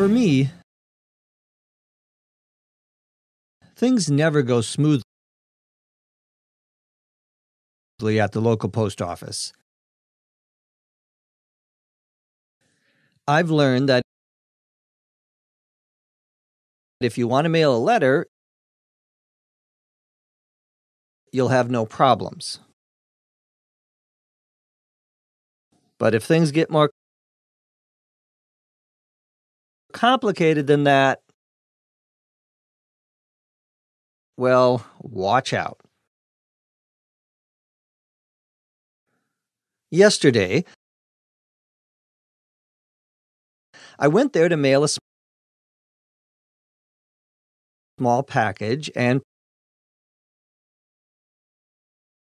For me, things never go smoothly at the local post office. I've learned that if you want to mail a letter, you'll have no problems. But if things get more complicated than that, well, watch out. Yesterday, I went there to mail a small package and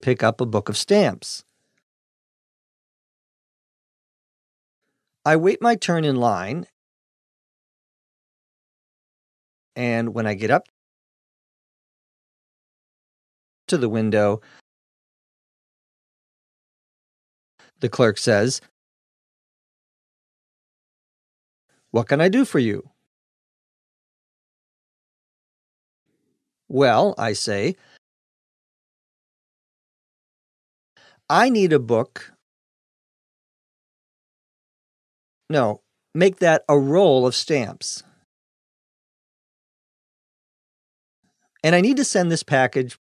pick up a book of stamps. I wait my turn in line and when I get up to the window, the clerk says, What can I do for you? Well, I say, I need a book. No, make that a roll of stamps. And I need to send this package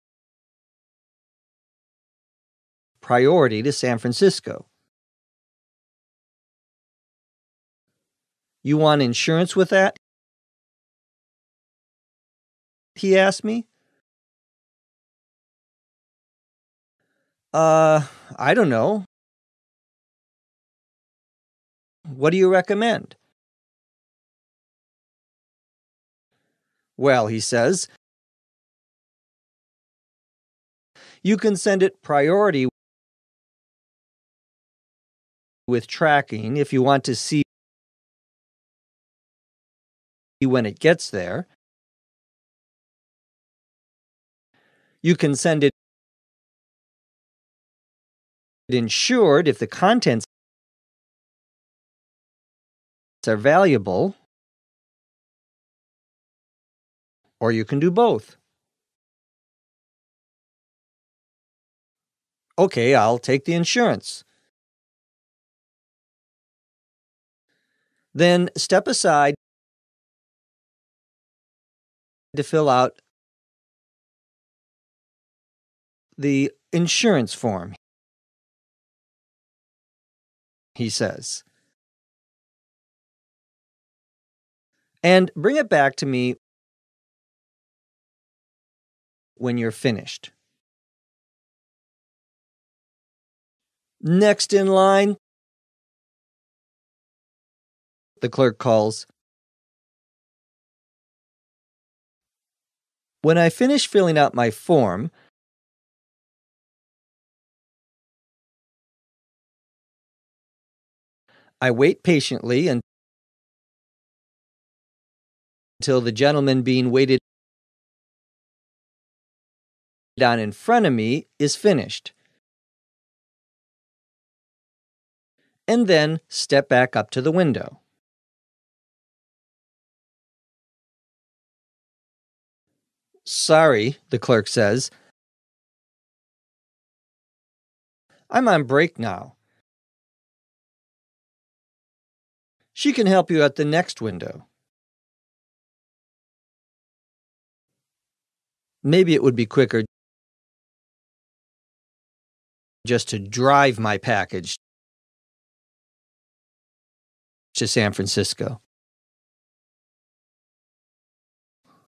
priority to San Francisco. You want insurance with that? He asked me. Uh, I don't know. What do you recommend? Well, he says, You can send it priority with tracking if you want to see when it gets there. You can send it insured if the contents are valuable, or you can do both. Okay, I'll take the insurance. Then step aside to fill out the insurance form, he says. And bring it back to me when you're finished. Next in line. The clerk calls. When I finish filling out my form, I wait patiently until the gentleman being waited on in front of me is finished. and then step back up to the window. Sorry, the clerk says. I'm on break now. She can help you at the next window. Maybe it would be quicker just to drive my package to San Francisco.